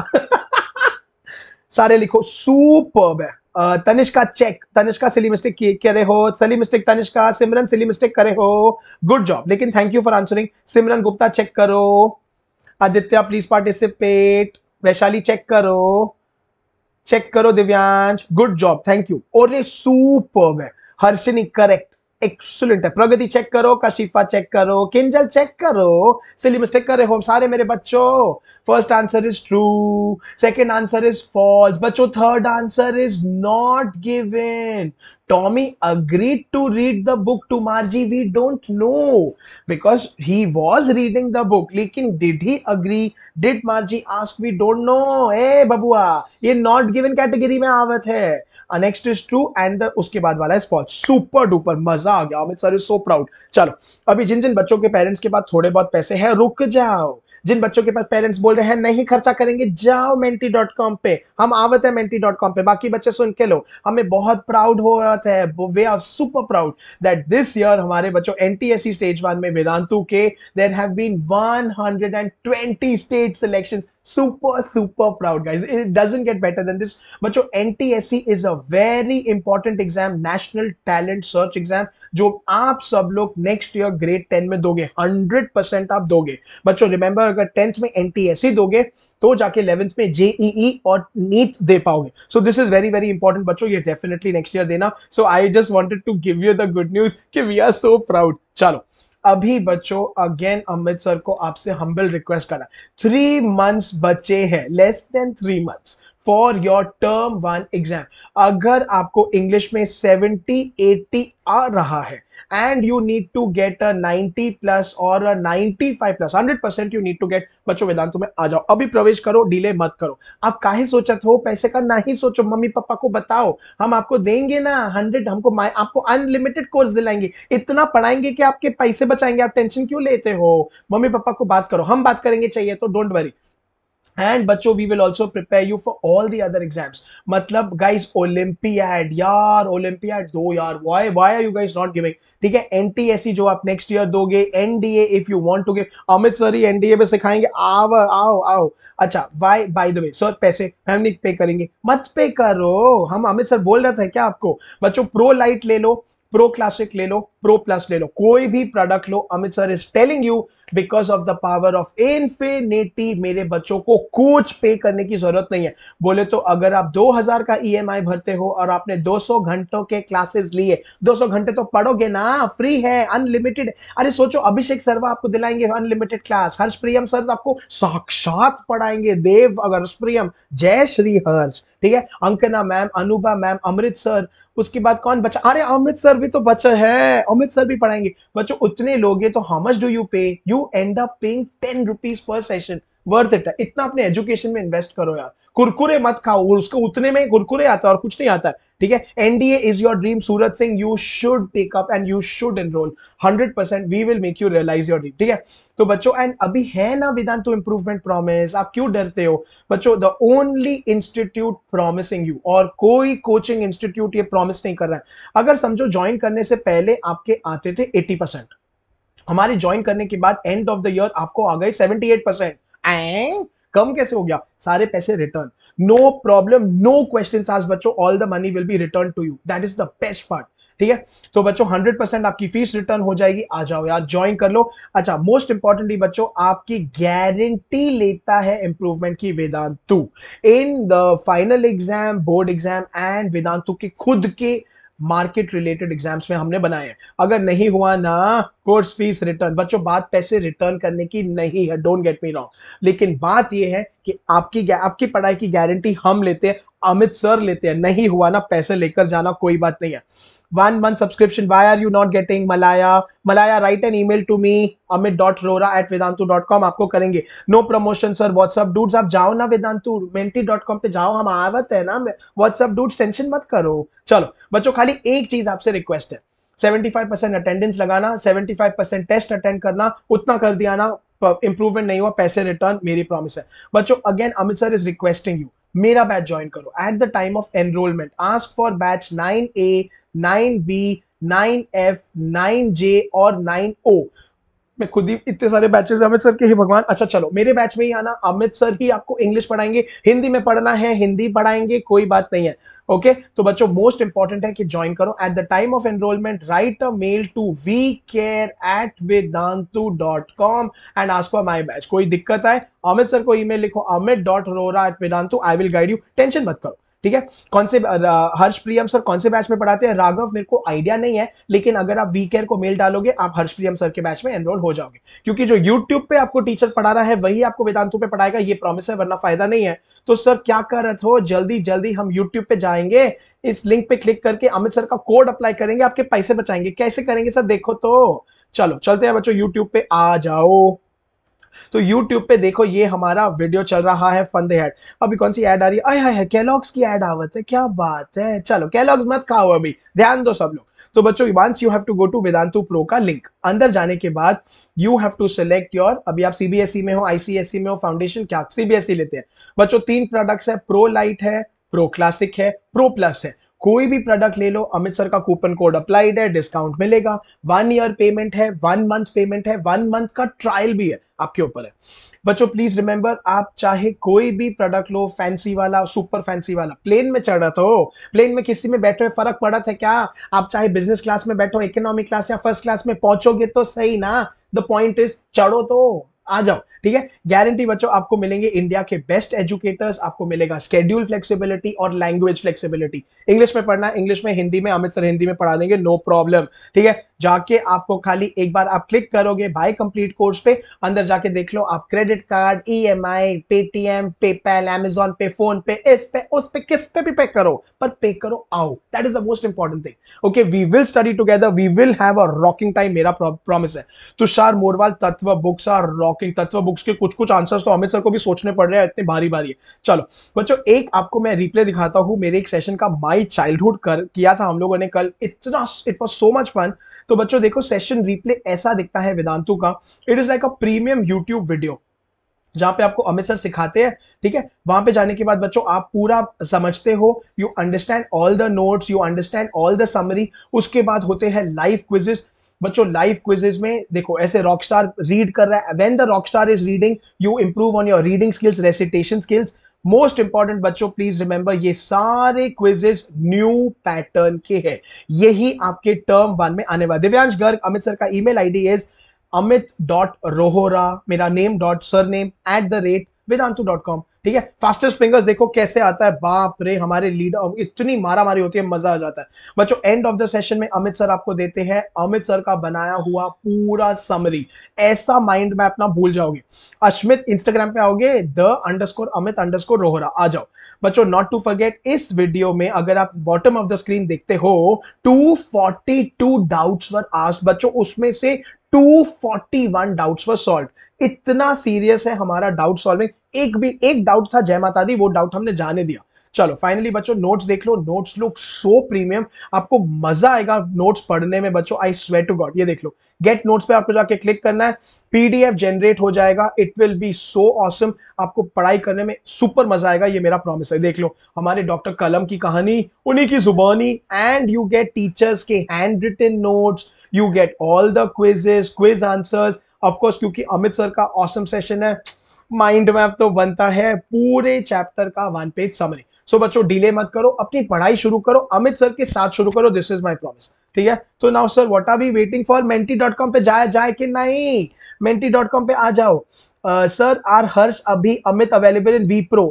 सारे लिखो सुपर्ब है Tanishka check Tanishka silly mistake करे हो silly mistake Tanishka Simran silly mistake करे हो गुड जॉब लेकिन thank you for answering Simran Gupta check करो Aditya please participate Vaishali check करो चेक करो Divyansh good job thank you और ये सुपर्ब है हर्षिनी करेक्ट एक्सलेंट है प्रगति चेक करो कशिफा चेक करो किंजल चेक करो सिली मिस्टेक कर रहे हो सारे मेरे बच्चों first answer is true second answer is false बच्चों third answer is not given Tommy agreed to read the book to Margie? We don't know because he was reading the book. Lekin did he agree? Did Margie ask? We don't know. Hey babua, ये not given category में आवत है. Next is true and the, उसके बाद वाला is false. Super duper मजा आ गया. Amit sir is so proud. चलो अभी जिन जिन बच्चों के पेरेंट्स के पास थोड़े बहुत पैसे हैं रुक जाओ जिन बच्चों के पास पेरेंट्स बोल रहे हैं नहीं खर्चा करेंगे जाओ मेंटी पे हम आवत है मेंटी पे बाकी बच्चे सुन के लो हमें बहुत प्राउड हो रहा है we are super proud that this year हमारे बच्चों एन स्टेज वन में वेदांतु के there have been twenty state selection super super proud guys it doesn't get better than this but ntsc is a very important exam national talent search exam जो आप सब लोग next year grade ten में दोगे hundred percent आप दोगे बच्चों remember अगर टेंथ में एनटीएससी दोगे तो जाके इलेवेंथ में जेईई e e और नीट दे पाओगे so this is very very important बच्चों ये डेफिनेटली नेक्स्ट ईयर देना so I just wanted to give you the good news कि वी आर सो प्राउड चलो अभी बच्चों अगेन अमित सर को आपसे हम्बल रिक्वेस्ट करना थ्री मंथ्स बचे हैं less than three months for your term one exam अगर आपको इंग्लिश में 70, 80 आ रहा है and you need to get a 90 plus और a 95 plus 100 percent you need to get बच्चों वेदांतों में आ जाओ अभी प्रवेश करो डिले मत करो आप काहे सोचा हो पैसे का ना ही सोचो मम्मी पापा को बताओ हम आपको देंगे ना हंड्रेड हमको आपको अनलिमिटेड कोर्स दिलाएंगे इतना पढ़ाएंगे कि आपके पैसे बचाएंगे आप टेंशन क्यों लेते हो मम्मी पापा को बात करो हम बात करेंगे चाहिए तो डोंट वरी एंड बच्चों we will also prepare you for all the other exams मतलब गाइज ओलंपियाड यार ओलंपियाड दो यार why why are you guys not giving ठीक है सी जो आप नेक्स्ट ईयर दोगे ए if you want to give Amit sir ही एनडीए में सिखाएंगे आव आओ आओ अच्छा why by the way sir पैसे नहीं पे करेंगे मत पे करो हम अमित सर बोल रहे थे क्या आपको बच्चों प्रो लाइट ले लो प्रो क्लासिक ले लो प्रो प्लस ले लो कोई भी प्रोडक्ट लो Amit sir is telling you because of the power of infinity मेरे बच्चों को कुछ पे करने की जरूरत नहीं है बोले तो अगर आप 2000 का ई e भरते हो और आपने 200 घंटों के क्लासेस लिए 200 घंटे तो पढ़ोगे ना फ्री है अनलिमिटेड अरे सोचो अभिषेक सर्वा आपको दिलाएंगे unlimited class Harsh Priyam sir आपको साक्षात पढ़ाएंगे देव हर्ष प्रियम जय श्री हर्ष ठीक है Ankana ma'am Anubha ma'am Amrit sir उसके बाद कौन बचा अरे अमित सर भी तो बचा है अमित सर भी पढ़ाएंगे बच्चों उतने लोग तो how much do you pay you end up paying ten rupees per session worth it है इतना अपने एजुकेशन में इन्वेस्ट करो यार कुरकुरे मत खाओ उसको उतने में कुरकुरे आता है और कुछ नहीं आता है ठीक है NDA is your dream Suraj Singh you should take up and you should enrol hundred percent we will make you realise your dream ठीक है तो बच्चों एंड अभी है ना विदान इंप्रूवमेंट प्रॉमिस आप क्यों डरते हो बच्चों the only institute promising you और कोई कोचिंग इंस्टीट्यूट ये प्रॉमिस नहीं कर रहा है अगर समझो ज्वाइन करने से पहले आपके आते थे एट्टी परसेंट हमारे ज्वाइन करने के बाद एंड ऑफ द ईयर आपको आ गए सेवेंटी एट परसेंट एंड कम कैसे हो गया सारे पैसे return no problem no question आज बच्चों all the money will be return to you that is the best part ठीक है तो बच्चों हंड्रेड परसेंट आपकी फीस रिटर्न हो जाएगी आ जाओ यार ज्वाइन कर लो अच्छा मोस्ट इंपॉर्टेंटली बच्चों आपकी गारंटी लेता है इंप्रूवमेंट की Vedantu in the final exam board exam and Vedantu के खुद के मार्केट रिलेटेड एग्जाम्स में हमने बनाए हैं अगर नहीं हुआ ना कोर्स फीस रिटर्न बच्चों बात पैसे रिटर्न करने की नहीं है डोंट गेट मी रॉन्ग लेकिन बात यह है कि आपकी आपकी पढ़ाई की गारंटी हम लेते हैं अमित सर लेते हैं नहीं हुआ ना पैसे लेकर जाना कोई बात नहीं है one month subscription why are you not getting malaya malaya write an email to me amit.rora at vedantu.com आपको करेंगे no promotion sir what's up dudes आप जाओ ना वेदांतु मेंटी डॉट कॉम पे जाओ हम आवत है ना व्हाट्सअप डूड्स टेंशन मत करो चलो बच्चों खाली एक चीज आपसे रिक्वेस्ट है 75% अटेंडेंस लगाना 75% टेस्ट अटेंड करना उतना कर दिया ना इंप्रूवमेंट नहीं हुआ पैसे रिटर्न मेरी प्रॉमिस है बच्चों again Amit sir is requesting you मेरा बैच ज्वाइन करो at the time of enrolment ask for batch nine A nine B nine F nine J और नाइन ओ मैं खुद ही इतने सारे बैचेस अमित सर के ही भगवान अच्छा चलो मेरे बैच में ही आना अमित सर ही आपको इंग्लिश पढ़ाएंगे हिंदी में पढ़ना है हिंदी पढ़ाएंगे कोई बात नहीं है ओके तो बच्चों मोस्ट इंपॉर्टेंट है कि ज्वाइन करो at the time of enrolment write a mail to we care at Vedantu dot com and ask my batch कोई दिक्कत आए अमित सर को ईमेल लिखो Amit dot Rohra at Vedantu I will guide you tension मत करो ठीक है कौन से हर्ष प्रियम सर कौन से बैच में पढ़ाते हैं राघव मेरे को आइडिया नहीं है लेकिन अगर आप वी केयर को मेल डालोगे आप हर्ष प्रियम सर के बैच में एनरोल हो जाओगे क्योंकि जो यूट्यूब पे आपको टीचर पढ़ा रहा है वही आपको वेदांतों पे पढ़ाएगा ये प्रॉमिस है वरना फायदा नहीं है तो सर क्या कर रहे हो जल्दी जल्दी हम यूट्यूब पे जाएंगे इस लिंक पे क्लिक करके अमित सर का कोड अप्लाई करेंगे आपके पैसे बचाएंगे कैसे करेंगे सर देखो तो चलो चलते हैं बच्चों यूट्यूब पे आ जाओ तो YouTube पे देखो ये हमारा वीडियो चल रहा है फंदे हेड अभी कौन सी एड आ रही है आय हाय कैलॉग्स की एड आवत है क्या बात है चलो कैलॉग्स मत खाओ अभी ध्यान दो सब लोग तो बच्चों once you have to go to Vedantu pro का लिंक अंदर जाने के बाद you have to select your अभी आप सीबीएसई e में हो आईसीएसई e में हो फाउंडेशन क्या सीबीएसई e लेते हैं बच्चों तीन प्रोडक्ट्स है प्रो लाइट है प्रो क्लासिक है प्रो प्लस है कोई भी प्रोडक्ट ले लो सर का कूपन कोड अप्लाइड है डिस्काउंट मिलेगा वन ईयर पेमेंट है वन मंथ पेमेंट है वन मंथ का ट्रायल भी है आपके ऊपर है बच्चों प्लीज रिमेंबर आप चाहे कोई भी प्रोडक्ट लो फैंसी वाला सुपर फैंसी वाला प्लेन में चढ़ रहा हो प्लेन में किसी में बैठे फर्क पड़ा था क्या आप चाहे बिजनेस क्लास में बैठो इकोनॉमिक क्लास या फर्स्ट क्लास में पहुंचोगे तो सही ना द पॉइंट इज चढ़ो तो आ जाओ ठीक है गारंटी बच्चों आपको मिलेंगे इंडिया के बेस्ट एजुकेटर्स आपको मिलेगा स्केड्यूल फ्लेक्सिबिलिटी और लैंग्वेज फ्लेक्सिबिलिटी इंग्लिश में पढ़ना इंग्लिश में हिंदी में अमित सर हिंदी में पढ़ा देंगे नो प्रॉब्लम ठीक है जाके आपको खाली एक बार आप क्लिक करोगे बाय कंप्लीट कोर्स पे अंदर जाके देख लो आप credit card E M I Paytm PayPal Amazon Pay PhonePe इस पे उस पे किस पे भी पे करो पर पे करो आओ that is the most important thing okay we will study together we will have a rocking time मेरा प्रॉमिस है Tushar Morwal Tatva books are rocking Tatva books के कुछ कुछ आंसर तो अमित सर को भी सोचने पड़ रहे हैं इतने भारी भारी है चलो बच्चों एक आपको मैं रिप्ले दिखाता हूँ मेरे एक सेशन का माई चाइल्डहुड कर किया था हम लोगों ने कल इतना it was so much fun तो बच्चों देखो सेशन रिप्ले ऐसा दिखता है वेदांतु का it is like a premium YouTube video जहां पे आपको अमित सर सिखाते हैं ठीक है वहां पे जाने के बाद बच्चों आप पूरा समझते हो you understand all the notes you understand all the summary उसके बाद होते हैं लाइव क्विजेस बच्चों लाइव क्विजेज में देखो ऐसे रॉक स्टार रीड कर रहा है when the rock star is reading you improve on your reading skills recitation skills most important बच्चों प्लीज रिमेंबर ये सारे क्विजेज न्यू पैटर्न के हैं यही आपके टर्म वन में आने वाले दिव्यांश गर्ग अमित सर का email ID is Amit dot Rohra मेरा name dot surname at the rate Vedantu dot com ठीक है फास्टेस्ट फिंगर्स देखो कैसे आता है बाप रे हमारे लीडर इतनी मारा मारी होती है मजा आ जाता है बच्चों एंड ऑफ द सेशन में अमित सर आपको देते हैं अमित सर का बनाया हुआ पूरा समरी ऐसा माइंड मैप ना भूल जाओगे अश्मित इंस्टाग्राम पे आओगे the underscore Amit underscore Rohra आ जाओ बच्चों नॉट टू फॉरगेट इस वीडियो में अगर आप बॉटम ऑफ द स्क्रीन देखते हो 242 डाउट्स वर आस्ट बच्चों उसमें से 241 डाउट्स वर सॉल्व इतना सीरियस है हमारा डाउट सॉल्विंग एक भी एक डाउट था जय माता दी वो डाउट हमने जाने दिया चलो फाइनली बच्चों नोट्स देख लो नोट्स लुक सो प्रीमियम आपको मजा आएगा नोट्स पढ़ने में बच्चों आई स्वे टू गॉड ये देख लो गेट नोट्स पे आपको जाके क्लिक करना है पीडीएफ जनरेट हो जाएगा it will be so awesome आपको पढ़ाई करने में सुपर मजा आएगा ये मेरा प्रॉमिस है देख लो हमारे डॉक्टर कलम की कहानी उन्हीं की जुबानी एंड यू गेट टीचर्स के handwritten notes you get all the quizzes quiz answers of course क्योंकि अमित सर का ऑसम सेशन है माइंड मैप तो बनता है पूरे चैप्टर का वन पेज समरी सो बच्चों डिले मत करो अपनी पढ़ाई शुरू करो अमित सर के साथ शुरू करो दिस इज माई प्रॉमिस ठीक है तो now sir what are we waiting for Menti dot com पे जाया जाए कि नहीं मेंटी डॉट कॉम पे आ जाओ सर आर हर्ष अभी Amit available in V pro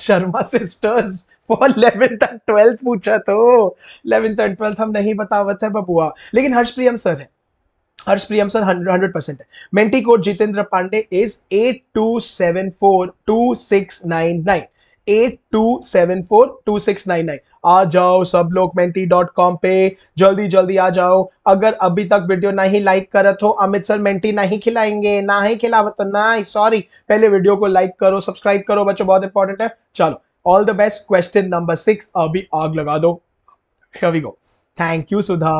Sharma sisters वो इलेवेंथ एंड ट्वेल्थ पूछा तो इलेवेंथ एंड ट्वेल्थ हम नहीं बतावत है बबुआ लेकिन हर्ष प्रियम सर है Harsh Priyam sir hundred percent है Menti Jitendra Pandey is eight two seven four two six nine nine eight two seven four two six nine nine आ जाओ सब लोग मेंटी डॉट कॉम पे जल्दी जल्दी आ जाओ अगर अभी तक वीडियो नहीं लाइक करत हो अमित सर मेंटी नहीं खिलाएंगे ना ही खिलावत तो ना सॉरी पहले वीडियो को लाइक करो सब्सक्राइब करो बच्चों बहुत इंपॉर्टेंट है चलो all the best question number six अभी आग लगा दो here we go thank you sudha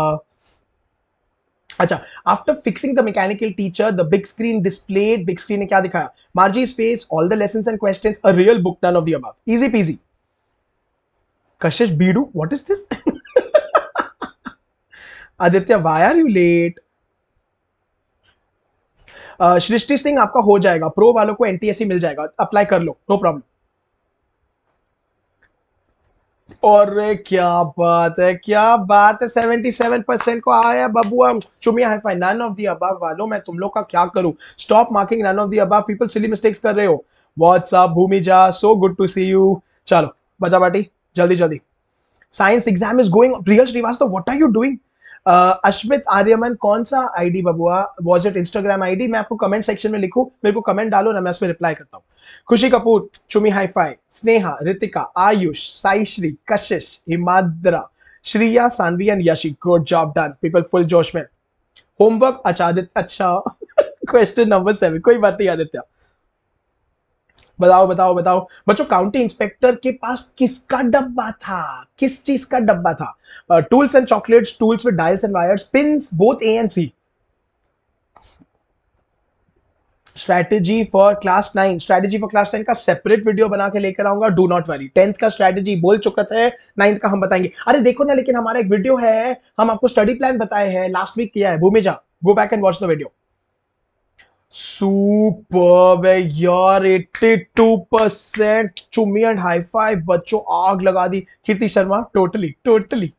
अच्छा after fixing the mechanical teacher the big screen displayed big screen ने क्या दिखाया Margie space all the lesson and question a real book none of the above easy peasy Kashish बीडू what is this Aditya why are you late Srishti Singh आपका हो जाएगा pro वालों को NTSC मिल जाएगा अप्लाई कर लो नो प्रॉब्लम और क्या बात है क्या बात है सेवेंटी सेवन परसेंट को आया बबुआ चुमिया hi fine none of the above वालों मैं तुम लोग का क्या करूं stop marking none of the above people silly mistakes कर रहे हो Bhumija so good to see you चलो बजा बाटी जल्दी जल्दी science exam is going real Srivastava what are you doing Ashmit Aryaman कौन सा आईडी बबुआ वॉज इट इंस्टाग्राम आईडी मैं आपको कमेंट सेक्शन में लिखू मेरे को कमेंट डालो ना मैं उसमें रिप्लाई करता हूँ खुशी कपूर चुमी फाई Sneha Ritika Ayush Shri Kashish Himadra Shriya Sanvi and Yashi good job done people full जोश में होमवर्क आचादित अच्छा क्वेश्चन नंबर सेवन कोई बात नहीं आदित्य बताओ बताओ बताओ बच्चों काउंटी इंस्पेक्टर के पास किसका डब्बा था किस चीज का डब्बा था tools and chocolates tools with dials and wires wires, both A and C strategy for class nine strategy for class ten का सेपरेट वीडियो बना के लेकर आऊंगा डू नॉट वरी टेंथ का स्ट्रैटेजी बोल चुका है नाइन्थ का हम बताएंगे अरे देखो ना लेकिन हमारा एक वीडियो है हम आपको स्टडी प्लान बताए हैं लास्ट वीक किया है Bhumija go back and watch the video super यार 82 percent Chumi and high five बच्चों आग लगा दी Kirti Sharma totally totally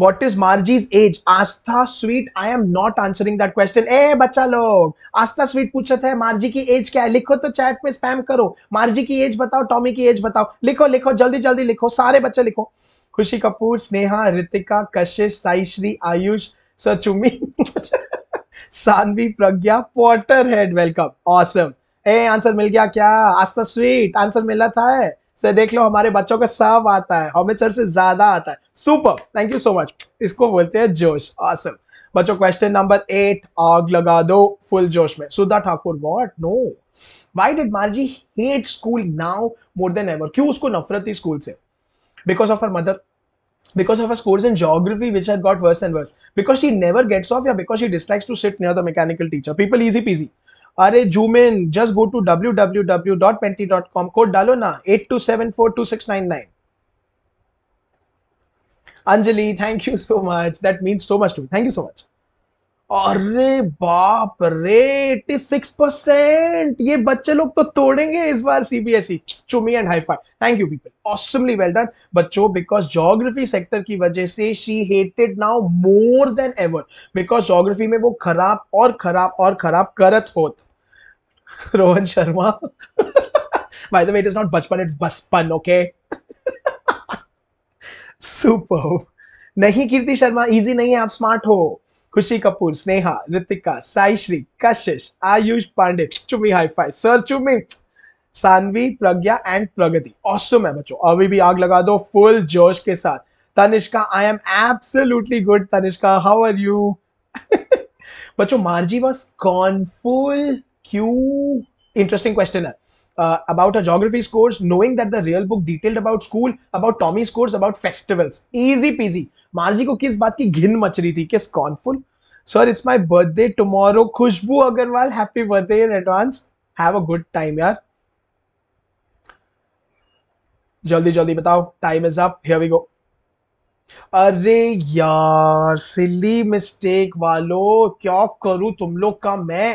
what is Margie's age Astha sweet I am not answering that question ए बच्चा लोग आस्था स्वीट पूछे थे मार्जी की एज क्या है लिखो तो चैट में स्पैम करो मार्जी की एज बताओ टॉमी की एज बताओ लिखो लिखो जल्दी जल्दी लिखो सारे बच्चे लिखो खुशी कपूर स्नेहा ऋतिका कशिश साईश्री आयुष सचुमी <laughs> Sanvi Pragya potter head welcome awesome ए आंसर मिल गया क्या आस्था स्वीट आंसर मिला था है से देख लो हमारे बच्चों का सब आता है अमित सर से ज्यादा आता है super thank you so much इसको बोलते हैं जोश ऑसम awesome. बच्चों क्वेश्चन नंबर एट आग लगा दो फुल जोश में Sudha Thakur what no why did Margie hate school now more than ever क्यों उसको नफरत थी स्कूल से because of her mother because of her scores in geography which had got worse and worse because she never gets off yeah because she dislikes to sit near the mechanical teacher people easy peasy अरे zoom in just go to W W W dot पेंटी dot com code डालो ना eight two seven four two six nine nine Anjali thank you so much that means so much to thank you so much अरे बाप रे eighty six percent ये बच्चे लोग तो तोड़ेंगे इस बार CBSE Chumi and five thank you people awesomely well done बच्चों बिकॉज जोग्राफी सेक्टर की वजह से she hated now more than ever because geography में वो खराब और खराब और खराब करत होत Rohan Sharma by the way it is not बचपन इट्स बचपन ओके सुपर नहीं कीर्ति शर्मा इजी नहीं है आप स्मार्ट हो खुशी कपूर स्नेहा ऋतिका साईश्री कशिश आयुष पांडे चुमी फाई sir Chumi Sanvi Pragya and Pragati awesome है बच्चों अभी भी आग लगा दो फुल जोश के साथ Tanishka I am absolutely good Tanishka how are you बच्चों मार्जी वॉज कॉन फुल क्यू इंटरेस्टिंग क्वेश्चन है uh, about a geography course, knowing that the real book detailed about school, about Tommy's course, about festivals. Easy peasy. Margie को किस बात की घिन मच रही थी किस scornful sir it's my birthday tomorrow Khushboo Agrawal happy birthday in advance have a good time यार जल्दी जल्दी बताओ time is up here we go अरे यार सिली मिस्टेक वालों क्या करूं तुम लोग का मैं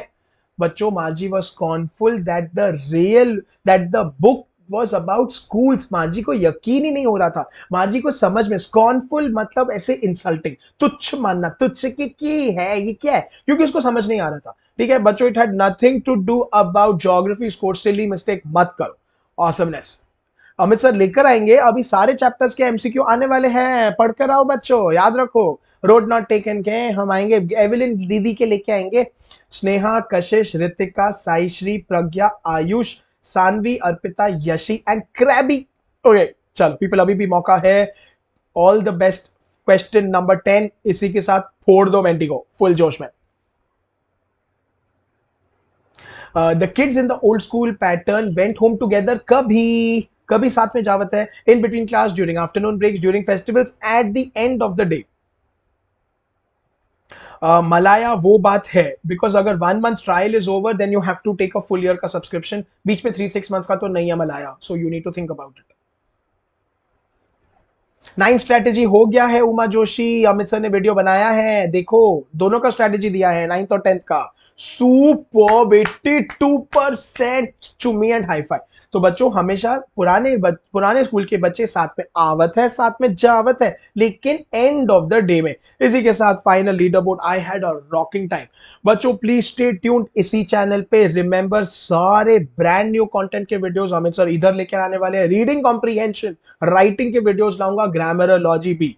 बच्चों Maji was scornful that the real that the book was about school Margie को यकीन ही नहीं हो रहा था मार्जी को समझ में स्कॉनफुल मतलब ऐसे इंसल्टिंग तुच्छ मानना तुच्छ की, की है ये क्या है क्योंकि उसको समझ नहीं आ रहा था ठीक है बच्चों it had nothing to do about geography score silly mistake मत करो ऑसमनेस awesome अमित सर लेकर आएंगे अभी सारे चैप्टर्स के एमसीक्यू आने वाले हैं पढ़कर आओ बच्चों याद रखो रोड नॉट टेकन के हम आएंगे एविलिन दीदी के लेके आएंगे Sneha Kashish Ritika Saishri Pragya Ayush Sanvi Arpita Yashi and crabby okay चलो पीपल अभी भी मौका है all the best question number ten इसी के साथ फोड़ दो मेंटी को फुल जोश में the kids in the old school pattern went home together कभी कभी साथ में जावत है in between class during afternoon break during festivals at the end of the day Malaya वो बात है बिकॉज अगर one month trial is over then you have to take a full year का सब्सक्रिप्शन बीच में थ्री सिक्स मंथ का तो नहीं है Malaya so you need to think about it nine strategy हो गया है उमा जोशी अमित सर ने वीडियो बनाया है देखो दोनों का स्ट्रेटेजी दिया है नाइन्थ और टेंथ का super eighty two percent Chumi and hi hi fi तो बच्चों हमेशा पुराने बच, पुराने स्कूल के बच्चे साथ में आवत है साथ में जावत है लेकिन एंड ऑफ द डे में इसी के साथ final leader board I had और रॉकिंग टाइम बच्चों प्लीज स्टे ट्यून्ड इसी चैनल पे रिमेंबर सारे ब्रांड न्यू कंटेंट के वीडियोस अमित सर इधर लेकर आने वाले हैं रीडिंग कॉम्प्रीहेंशन राइटिंग के वीडियोज लाऊंगा ग्रामरोलॉजी भी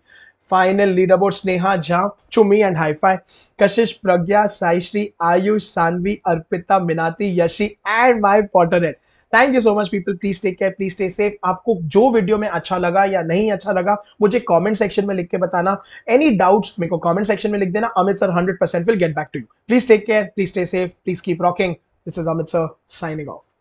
final leader board Sneha Jha Chumi and hi fi Kashish Pragya Saishri Ayush Sanvi Arpita Minati Yashi and my पॉटरनेट thank you so much people please take care please stay safe आपको जो वीडियो में अच्छा लगा या नहीं अच्छा लगा मुझे कमेंट सेक्शन में लिख के बताना एनी डाउट्स मेरे को कमेंट सेक्शन में लिख देना Amit sir hundred percent will get back to you please take care please stay safe please keep rocking this is Amit sir signing of